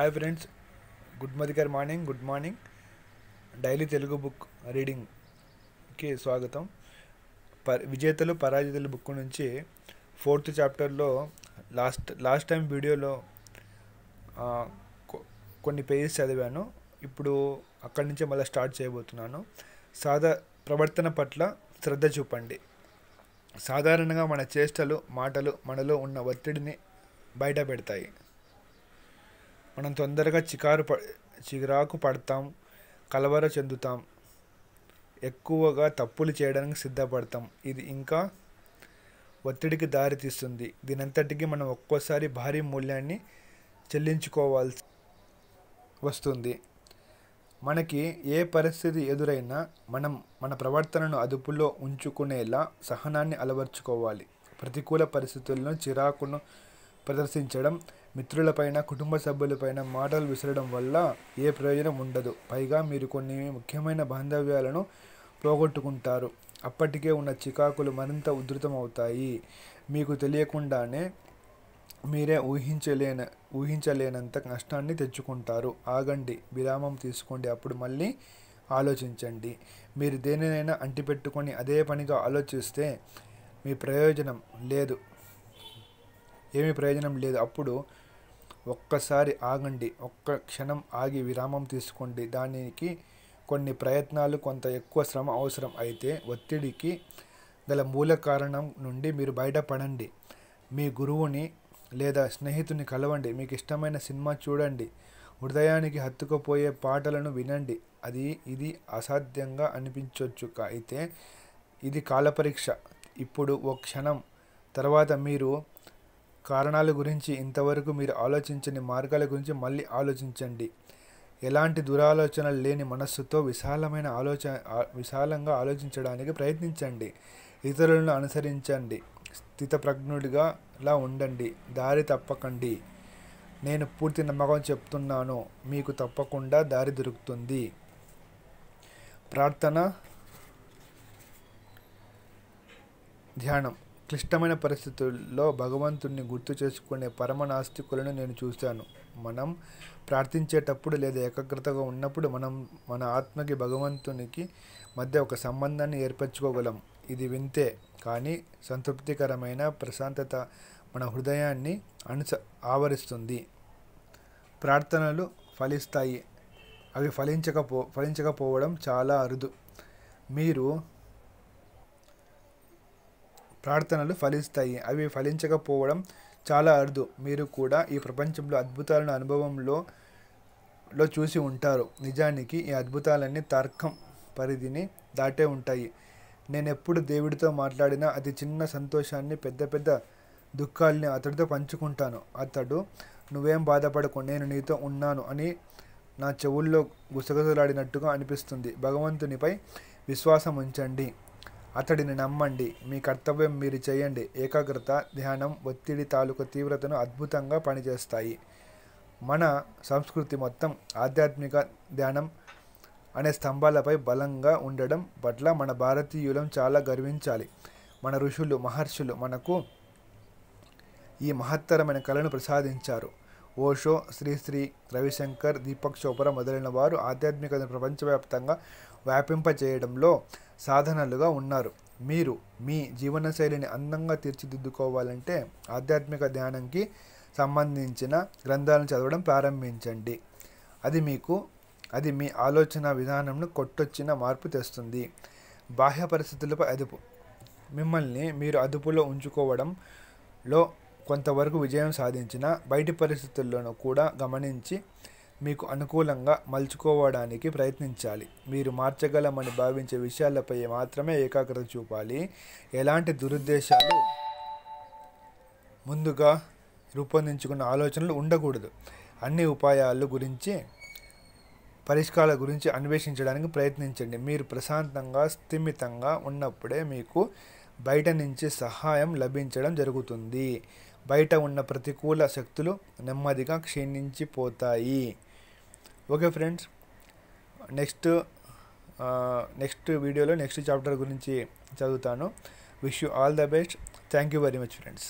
hi friends good మదికర్ morning good morning daily Telugu book రీడింగ్కి స్వాగతం ప విజేతలు పరాజితుల బుక్ నుంచి ఫోర్త్ చాప్టర్లో లాస్ట్ లాస్ట్ టైం వీడియోలో కొన్ని పేజెస్ చదివాను ఇప్పుడు అక్కడి నుంచే మళ్ళీ స్టార్ట్ చేయబోతున్నాను సాధా ప్రవర్తన పట్ల శ్రద్ధ చూపండి సాధారణంగా మన చేష్టలు మాటలు మనలో ఉన్న ఒత్తిడిని బయట పెడతాయి మనం తొందరగా చికారు ప చిరాకు పడతాం కలవర చెందుతాం ఎక్కువగా తప్పులు చేయడానికి సిద్ధపడతాం ఇది ఇంకా ఒత్తిడికి దారితీస్తుంది దీనంతటికి మనం ఒక్కోసారి భారీ మూల్యాన్ని చెల్లించుకోవాల్సి వస్తుంది మనకి ఏ పరిస్థితి ఎదురైనా మనం మన ప్రవర్తనను అదుపులో ఉంచుకునేలా సహనాన్ని అలవర్చుకోవాలి ప్రతికూల పరిస్థితుల్లో చిరాకును ప్రదర్శించడం మిత్రులపైన కుటుంబ సభ్యులపైన మాటలు విసరడం వల్ల ఏ ప్రయోజనం ఉండదు పైగా మీరు కొన్ని ముఖ్యమైన బాంధవ్యాలను పోగొట్టుకుంటారు అప్పటికే ఉన్న చికాకులు మరింత ఉధృతమవుతాయి మీకు తెలియకుండానే మీరే ఊహించలేన ఊహించలేనంత నష్టాన్ని తెచ్చుకుంటారు ఆగండి విరామం తీసుకోండి అప్పుడు మళ్ళీ ఆలోచించండి మీరు దేనినైనా అంటిపెట్టుకొని అదే పనిగా ఆలోచిస్తే మీ ప్రయోజనం లేదు ఏమీ ప్రయోజనం లేదు అప్పుడు ఒక్కసారి ఆగండి ఒక్క క్షణం ఆగి విరామం తీసుకోండి దానికి కొన్ని ప్రయత్నాలు కొంత ఎక్కువ శ్రమ అవసరం అయితే ఒత్తిడికి గల మూల కారణం నుండి మీరు బయటపడండి మీ గురువుని లేదా స్నేహితుని కలవండి మీకు ఇష్టమైన సినిమా చూడండి హృదయానికి హత్తుకుపోయే పాటలను వినండి అది ఇది అసాధ్యంగా అనిపించవచ్చు అయితే ఇది కాలపరీక్ష ఇప్పుడు ఓ క్షణం తర్వాత మీరు కారణాల గురించి ఇంతవరకు మీరు ఆలోచించని మార్గాల గురించి మళ్ళీ ఆలోచించండి ఎలాంటి దురాలోచనలు లేని మనస్సుతో విశాలమైన ఆలోచన విశాలంగా ఆలోచించడానికి ప్రయత్నించండి ఇతరులను అనుసరించండి స్థితప్రజ్ఞుడిగా లా ఉండండి దారి తప్పకండి నేను పూర్తి నమ్మకం చెప్తున్నాను మీకు తప్పకుండా దారి దొరుకుతుంది ప్రార్థన ధ్యానం క్లిష్టమైన పరిస్థితుల్లో భగవంతుణ్ణి గుర్తు చేసుకునే పరమ నాస్తికులను నేను చూశాను మనం ప్రార్థించేటప్పుడు లేదా ఏకాగ్రతగా ఉన్నప్పుడు మనం మన ఆత్మకి భగవంతునికి మధ్య ఒక సంబంధాన్ని ఏర్పరచుకోగలం ఇది వింతే కానీ సంతృప్తికరమైన ప్రశాంతత మన హృదయాన్ని అనుస ఆవరిస్తుంది ప్రార్థనలు ఫలిస్తాయి అవి ఫలించకపో ఫలించకపోవడం చాలా అరుదు మీరు ప్రార్థనలు ఫలిస్తాయి అవి ఫలించకపోవడం చాలా అరుదు మీరు కూడా ఈ ప్రపంచంలో అద్భుతాలను అనుభవంలో లో చూసి ఉంటారు నిజానికి ఈ అద్భుతాలన్నీ తర్కం పరిధిని దాటే ఉంటాయి నేను ఎప్పుడు దేవుడితో మాట్లాడినా అది చిన్న సంతోషాన్ని పెద్ద పెద్ద దుఃఖాలని అతడితో పంచుకుంటాను అతడు నువ్వేం బాధపడకు నేను నీతో ఉన్నాను అని నా చెవుల్లో గుసగుసలాడినట్టుగా అనిపిస్తుంది భగవంతునిపై విశ్వాసం ఉంచండి అతడిని నమ్మండి మీ కర్తవ్యం మీరు చేయండి ఏకాగ్రత ధ్యానం ఒత్తిడి తాలూకు తీవ్రతను అద్భుతంగా పనిచేస్తాయి మన సంస్కృతి మొత్తం ఆధ్యాత్మిక ధ్యానం అనే స్తంభాలపై బలంగా ఉండడం పట్ల మన భారతీయులం చాలా గర్వించాలి మన ఋషులు మహర్షులు మనకు ఈ మహత్తరమైన కళను ప్రసాదించారు ఓషో శ్రీశ్రీ రవిశంకర్ దీపక్ చోప్రా మొదలైన వారు ఆధ్యాత్మికతను ప్రపంచవ్యాప్తంగా వ్యాపింపచేయడంలో సాధనలుగా ఉన్నారు మీరు మీ జీవనశైలిని అందంగా తీర్చిదిద్దుకోవాలంటే ఆధ్యాత్మిక ధ్యానంకి సంబంధించిన గ్రంథాలను చదవడం ప్రారంభించండి అది మీకు అది మీ ఆలోచన విధానంను కొట్టొచ్చిన మార్పు తెస్తుంది బాహ్య పరిస్థితులపై అదుపు మిమ్మల్ని మీరు అదుపులో ఉంచుకోవడంలో కొంతవరకు విజయం సాధించిన బయటి పరిస్థితుల్లోనూ కూడా గమనించి మీకు అనుకూలంగా మలుచుకోవడానికి ప్రయత్నించాలి మీరు మార్చగలమని భావించే విషయాలపై మాత్రమే ఏకాగ్రత చూపాలి ఎలాంటి దురుద్దేశాలు ముందుగా రూపొందించుకున్న ఆలోచనలు ఉండకూడదు అన్ని ఉపాయాల గురించి పరిష్కారాల గురించి అన్వేషించడానికి ప్రయత్నించండి మీరు ప్రశాంతంగా స్థిమితంగా ఉన్నప్పుడే మీకు బయట నుంచి సహాయం లభించడం జరుగుతుంది బయట ఉన్న ప్రతికూల శక్తులు నెమ్మదిగా క్షీణించిపోతాయి ఓకే ఫ్రెండ్స్ నెక్స్ట్ నెక్స్ట్ వీడియోలో నెక్స్ట్ చాప్టర్ గురించి చదువుతాను wish you all the best thank you very much friends